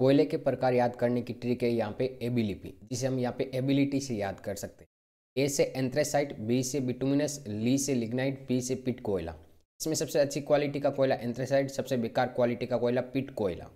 कोयले के प्रकार याद करने की ट्रिक है यहाँ पे एबिलिपी जिसे हम यहाँ पे एबिलिटी से याद कर सकते हैं ए से एंथ्रेसाइट बी से बिटुमिनस ली से लिग्नाइट पी से पिट कोयला इसमें सबसे अच्छी क्वालिटी का कोयला एंथ्रेसाइट सबसे बेकार क्वालिटी का कोयला पिट कोयला